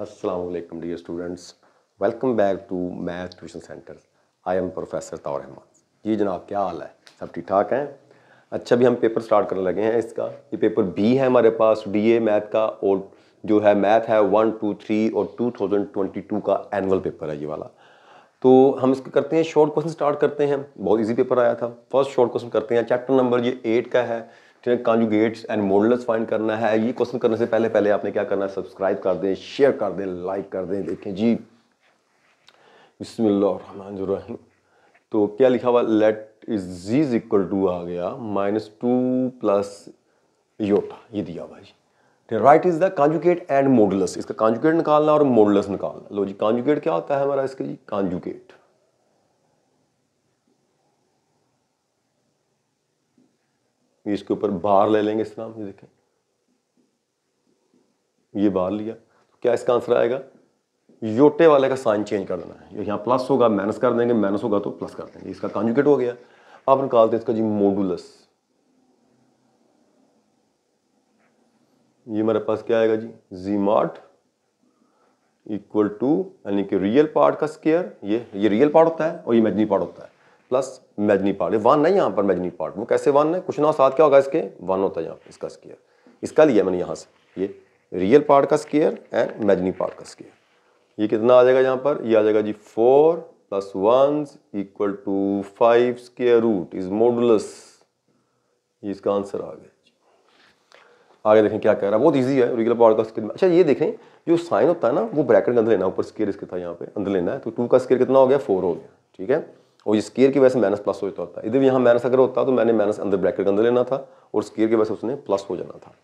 Aslam dear students welcome back to math tuition centre I am professor तौर रहमान जी जनाब क्या हाल है सब ठीक ठाक हैं अच्छा भी हम पेपर स्टार्ट करने लगे हैं इसका ये पेपर बी है हमारे पास डी ए मैथ का और जो है मैथ है वन टू थ्री और टू थाउजेंड ट्वेंटी टू का एनअल पेपर है ये वाला तो हम इसको करते हैं शॉर्ट क्वेश्चन स्टार्ट करते हैं बहुत ईजी पेपर आया था फर्स्ट शॉर्ट क्वेश्चन करते हैं चैप्टर नंबर ये एट का है जिन्हें कॉन्जुगेट्स एंड मॉडल्स फाइंड करना है ये क्वेश्चन करने से पहले पहले आपने क्या करना है सब्सक्राइब कर दें शेयर कर दें लाइक कर दें देखें जी बिस्मिल्लाहमान तो क्या लिखा हुआ let is is equal to आ गया माइनस टू प्लस योटा ये दिया हुआ z right is the conjugate and modulus इसका कॉन्जुकेट निकालना और मॉडुलस निकालना लो जी कॉन्जुकेट क्या होता है हमारा इसके जी कॉन्जुकेट इसके ऊपर बार ले लेंगे इस्लाम ये देखें ये बार लिया तो क्या इसका आंसर आएगा योटे वाले का साइन चेंज कर देना है यहाँ प्लस होगा माइनस कर देंगे माइनस होगा तो प्लस कर देंगे इसका कॉन्जुकेट हो गया आप निकालते इसका जी मोडुलस ये हमारे पास क्या आएगा जी जी मार्ट इक्वल टू यानी कि रियल पार्ट का स्केयर ये ये रियल पार्ट होता है और ये इमेजनी पार्ट होता है प्लस मैजनी पार्ट वन है यहाँ पर मैजनी पार्ट वो कैसे वन है कुछ ना साथ क्या होगा इसके वन होता है यहाँ इसका स्केयर इसका लिया मैंने यहाँ से ये रियल पार्ट का स्केयर एंड मैजनी पार्ट का स्केयर ये कितना आ जाएगा यहाँ पर ये आ जाएगा जी four plus one equal to five square root is modulus ये इसका आंसर आ गया आगे देखें क्या कह रहा है बहुत ईजी है रियल पावर का स्केयर अच्छा ये देखें जो साइन होता है ना वो ब्रैकेट के अंदर लेना ऊपर स्केयर इसके था यहाँ पे अंदर लेना है तो टू का स्केयर कितना हो गया फोर हो गया ठीक है और ये स्केयर की वजह से माइनस प्लस हो जाता था इधर भी यहाँ माइनस अगर होता तो मैंने माइनस अंदर ब्रैकेट के अंदर लेना था और स्केयर की वजह से उसने प्लस हो जाना था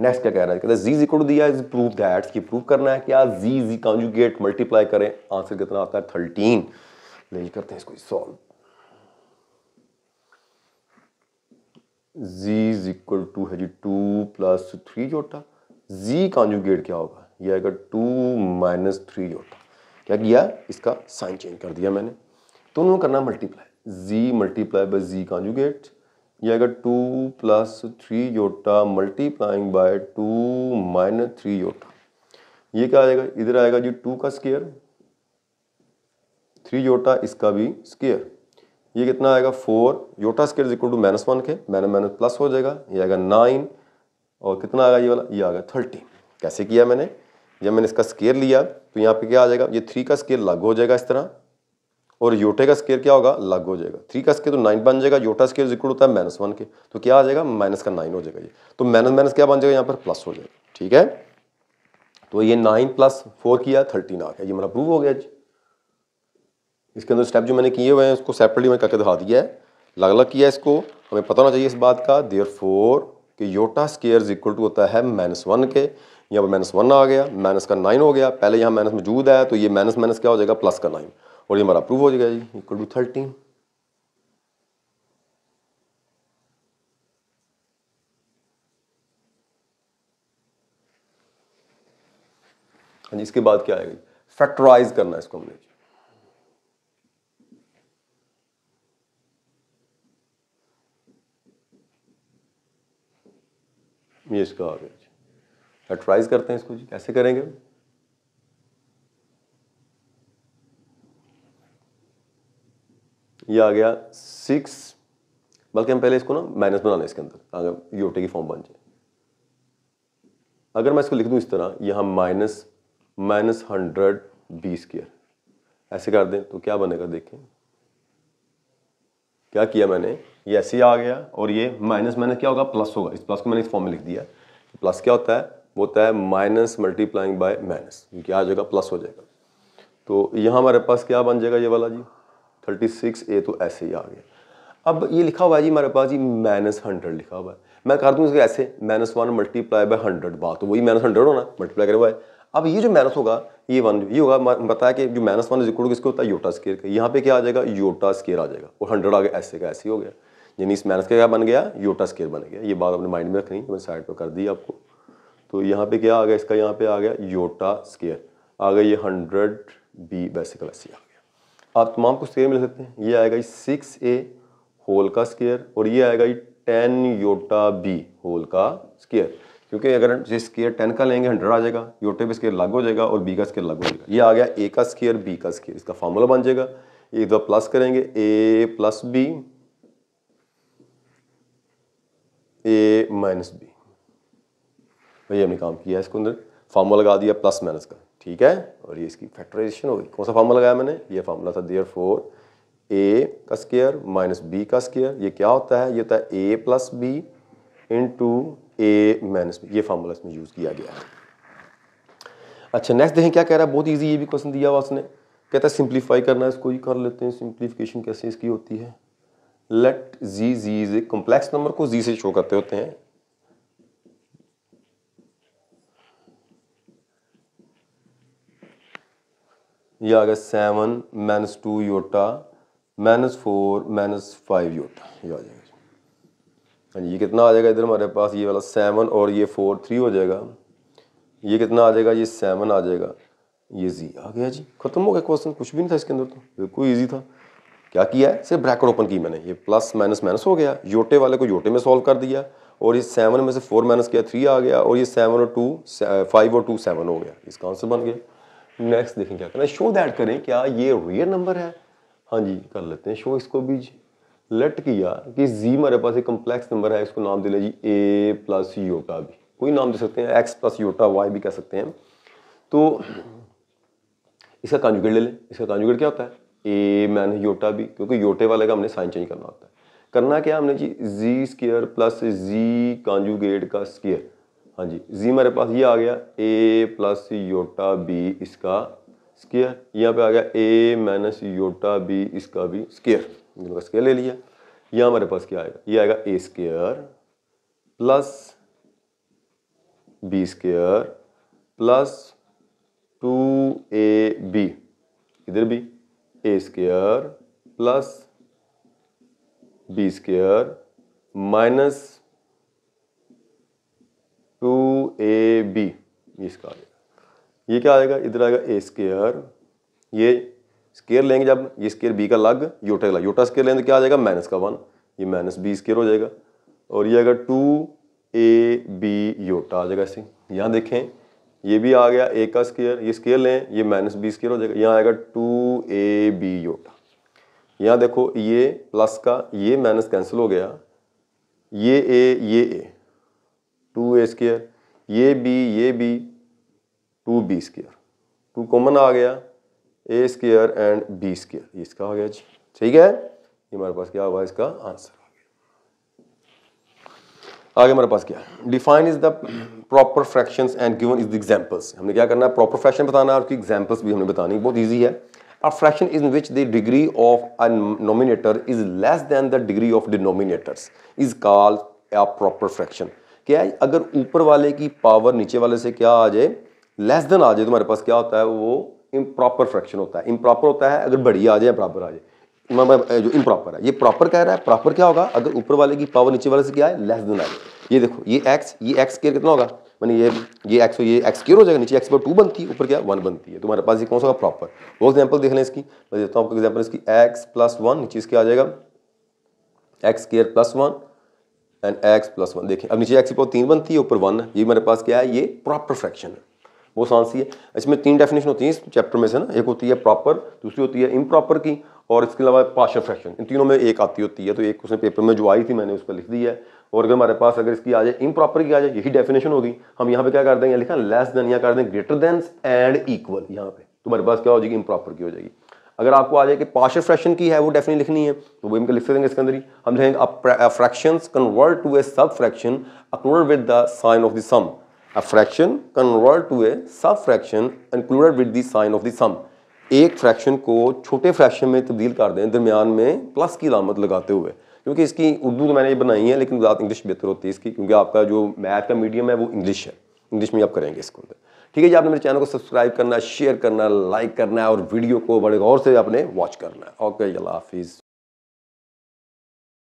नेक्स्ट क्या कह रहा है कहते हैं जी जी को दिया इज प्रूव दैट की प्रूव करना है क्या जी जी कॉन्जुगेट मल्टीप्लाई करें आंसर कितना आता है थर्टीन ले करते हैं इसको solve z is equal to है जी two plus three iota z conjugate क्या होगा यह आएगा टू माइनस थ्री जोटा क्या किया इसका साइन चेंज कर दिया मैंने तो करना multiply z multiply by z conjugate या अगर two plus three iota multiplying by two minus three iota ये क्या जाएगा इधर आएगा जी टू का स्केयर थ्री योटा इसका भी स्केयर ये कितना आएगा four iota square equal to minus one के माइनस माइनस प्लस हो जाएगा ये आएगा नाइन और कितना आएगा ये वाला ये आएगा थर्टी कैसे किया मैंने जब मैंने इसका स्केयर लिया तो यहाँ पे क्या आ जाएगा ये थ्री का स्केयर लागू हो जाएगा इस तरह और योटे का स्केयर क्या होगा लग हो जाएगा थ्री का स्केयर तो नाइन बन जाएगा योटा स्केयर इक्वल होता है माइनस वन के तो क्या आ जाएगा माइनस का नाइन हो जाएगा ये तो माइनस माइनस क्या बन जाएगा यहाँ पर प्लस हो जाएगा ठीक है तो ये नाइन प्लस फोर किया थर्टीन आ गया ये मेरा प्रूव हो गया जी इसके अंदर स्टेप जो मैंने किए हुए हैं उसको सेपरेटली मैंने करके दिखा दिया है अलग अलग किया इसको हमें पता होना चाहिए इस बात का देयर फोर कि योटा स्केयर इक्वल टू होता है माइनस वन के यहाँ पर माइनस वन आ गया माइनस का नाइन हो गया पहले यहाँ माइनस मौजूद है तो ये माइनस माइनस क्या हो जाएगा प्लस का नाइन और ये हमारा अप्रूव हो जाएगा जी इक्वल टू थर्टीन जी इसके बाद क्या आएगा फैक्टराइज करना है इसको हमने ये इसका आ गया जी फैक्टराइज करते हैं इसको जी कैसे करेंगे ये आ गया सिक्स बल्कि हम पहले इसको ना माइनस बनाना इसके अंदर अगर यूटे की फॉर्म बन जाए अगर मैं इसको लिख दूँ इस तरह यहाँ minus minus hundred b square ऐसे कर दें तो क्या बनेगा देखें क्या किया मैंने ये ऐसे ही आ गया और ये माइनस माइनस क्या होगा प्लस होगा इस प्लस को मैंने इस फॉर्म में लिख दिया प्लस क्या होता है वो होता है माइनस मल्टीप्लाइंग बाय माइनस क्योंकि आ जाएगा प्लस हो जाएगा तो यहाँ हमारे पास क्या बन जाएगा ये वाला जी थर्टी सिक्स ए तो ऐसे ही आ गया अब ये लिखा हुआ है जी हमारे पास जी माइनस हंड्रेड लिखा हुआ है मैं कर दूँ इसके ऐसे minus one multiply by hundred बात तो वही माइनस हंड्रेड होना मल्टीप्लाई करे हुआ है अब ये जो माइनस होगा ये वन ये होगा बताया कि जो माइनस वन जिक्र किसके होता है योटा स्केयर का यहाँ पे क्या आ जाएगा योटा स्केयर आ जाएगा और हंड्रेड आ गया ऐसे का ऐसे हो गया यानी इस माइनस का क्या बन गया योटा स्केयर बन गया ये बात अपने माइंड में रखनी मैंने साइड पर कर दी आपको तो यहाँ पे क्या आ गया इसका यहाँ पे आ गया योटा स्केयर आ गया ये हंड्रेड बी वैसे का वैसे आ गया आप तमाम को स्केयर मिल सकते हैं ये आएगा जी सिक्स ए होल का स्केयर और ये आएगा जी टेन योटा बी होल का स्केयर क्योंकि अगर जिस स्केयर टेन का लेंगे हंड्रेड आ जाएगा योटे पे स्केयर लागू हो जाएगा और बी का स्केयर लागू हो जाएगा ये आ गया ए का स्केयर बी का स्केयर इसका फार्मूला बन जाएगा एक दो प्लस करेंगे a plus b a minus b भैया हमने काम किया इसके अंदर फार्मूला लगा दिया प्लस माइनस का ठीक है और ये इसकी फैक्टराइजेशन होगी कौन सा फार्मूला लगाया मैंने ये फार्मूला था देयर फोर ए का स्केयर माइनस बी का स्केयर ये क्या होता है ये होता है a plus b into a minus b ये फार्मूला इसमें यूज़ किया गया है अच्छा नेक्स्ट देखें क्या कह रहा है बहुत ईजी ये भी क्वेश्चन दिया हुआ उसने कहता है सिंप्लीफाई करना है इसको ही कर लेते हैं सिंप्लीफिकेशन कैसे इसकी होती है let z z is a complex number को जी से शो करते होते हैं ये आ गया seven minus two iota minus four minus five iota ये आ जाएगा हाँ जी ये कितना आ जाएगा इधर हमारे पास ये वाला सेवन और ये फोर थ्री हो जाएगा ये कितना आ जाएगा ये सेवन आ जाएगा ये जी आ गया जी खत्म हो गया क्वेश्चन कुछ भी नहीं था इसके अंदर तो बिल्कुल ईजी था क्या किया है सिर्फ ब्रैकेट ओपन की मैंने ये प्लस माइनस माइनस हो गया योटे वाले को योटे में सॉल्व कर दिया और ये सेवन में से फोर माइनस किया थ्री आ गया और ये सेवन और टू फाइव और टू सेवन हो गया इसका आंसर बन गया नेक्स्ट देखें क्या करना शो दैट करें क्या ये रियल नंबर है हाँ जी कर लेते हैं शो इसको भी जी लेट किया कि जी हमारे पास एक कम्प्लेक्स नंबर है इसको नाम दे लें जी ए प्लस योटा भी कोई नाम दे सकते हैं एक्स प्लस योटा वाई भी कह सकते हैं तो इसका कांजुगेट ले लें इसका कांजुगेट क्या होता है ए मैन योटा भी क्योंकि योटे वाले का हमने साइन चेंज करना होता है करना क्या हमने z z square plus z conjugate का स्केयर हाँ जी जी हमारे पास ये आ गया ए प्लस योटा बी इसका स्केयर यहाँ पे आ गया ए माइनस योटा बी इसका भी स्केयर इनका स्केयर ले लिया यहाँ हमारे पास क्या आएगा ये आएगा a square plus b square plus two a b इधर भी a square plus b square minus two a b इसका जाएगा ये क्या आएगा इधर आएगा ए स्केयर ये स्केयर लेंगे जब ये स्केयर बी का लग योटा का योटा स्केयर लेंगे तो क्या आ जाएगा माइनस का वन ये माइनस बी स्केयर हो जाएगा और ये आएगा टू ए बी योटा आ जाएगा ऐसे यहाँ देखें ये भी आ गया ए का स्केयर ये स्केयर लें ये माइनस बी स्केयर हो जाएगा यहाँ आएगा टू ए बी योटा यहाँ देखो ये प्लस का ये माइनस कैंसिल हो गया ये ए ये ए टू ए स्केयर ये बी ये b two b square two common आ गया a square and b square इसका आ गया जी ठीक है ये हमारे पास क्या हुआ इसका आंसर आगे हमारे पास क्या है define is the proper fraction and given is the examples हमने क्या करना है प्रॉपर फ्रैक्शन बताना है उसकी एग्जाम्पल्स भी हमने बतानी बहुत ईजी है a fraction in which the degree of a numerator is less than the degree of denominators is called a proper fraction क्या है अगर ऊपर वाले की पावर नीचे वाले से क्या आ जाए लेस देन आ जाए तुम्हारे पास क्या होता है वो इम्प्रॉपर फ्रैक्शन होता है इम्प्रॉपर होता है अगर बढ़िया आ जाए प्रॉपर आ जाए जो इम्प्रॉपर है ये प्रॉपर कह रहा है प्रॉपर क्या होगा अगर ऊपर वाले की पावर नीचे वाले से क्या है लेस देन आ जाए ये देखो ये एक्स ये एक्स केयर कितना होगा मैंने ये ये एक्स ये एक्स केयर हो जाएगा नीचे एक्स पर टू बनती है ऊपर क्या वन बनती है तुम्हारे पास ये कौन सा होगा प्रॉपर वो एग्जाम्पल देख लें इसकी मैं देता हूँ आपको एग्जाम्पल इसकी एक्स प्लस वन नीचे इसके आ जाएगा x square plus one and x plus one देखें अब नीचे एक्स की पावर तीन बनती है ऊपर वन है ये मेरे पास क्या है ये प्रॉपर फ्रैक्शन है वो आसान सी है इसमें तीन डेफिनेशन होती है इस चैप्टर में से ना एक होती है प्रॉपर दूसरी होती है इम्प्रॉपर की और इसके अलावा पार्शल फ्रैक्शन इन तीनों में एक आती होती है तो एक उसने पेपर में जो आई थी मैंने उस पर लिख दी है और अगर हमारे पास अगर इसकी आ जाए इम्प्रॉपर की आ जाए यही डेफिनेशन होगी हम यहाँ पे क्या कर देंगे लिखा लेस देन या कर दें ग्रेटर देन एंड इक्वल यहाँ पे तो हमारे पास क्या हो जाएगी इम्प्रॉपर की हो जाएगी अगर आपको आ जाए कि पार्शल फ्रैक्शन की है वो डेफिनेट लिखनी है तो वो इनका लिख देंगे इसके अंदर ही हम लिखेंगे fraction convert to a sub fraction included with the sign of the sum a fraction convert to a sub fraction included with the sign of the sum एक फ्रैक्शन को छोटे फ्रैक्शन में तब्दील कर दें दरमियान में प्लस की लामत लगाते हुए क्योंकि इसकी उर्दू तो मैंने ये बनाई है लेकिन इंग्लिश बेहतर होती है इसकी क्योंकि आपका जो मैथ का मीडियम है वो इंग्लिश है इंग्लिश में आप करेंगे इसको अंदर ठीक है जी आपने मेरे चैनल को सब्सक्राइब करना शेयर करना लाइक करना और वीडियो को बड़े गौर से आपने वॉच करना ओके अल्लाह हाफिज़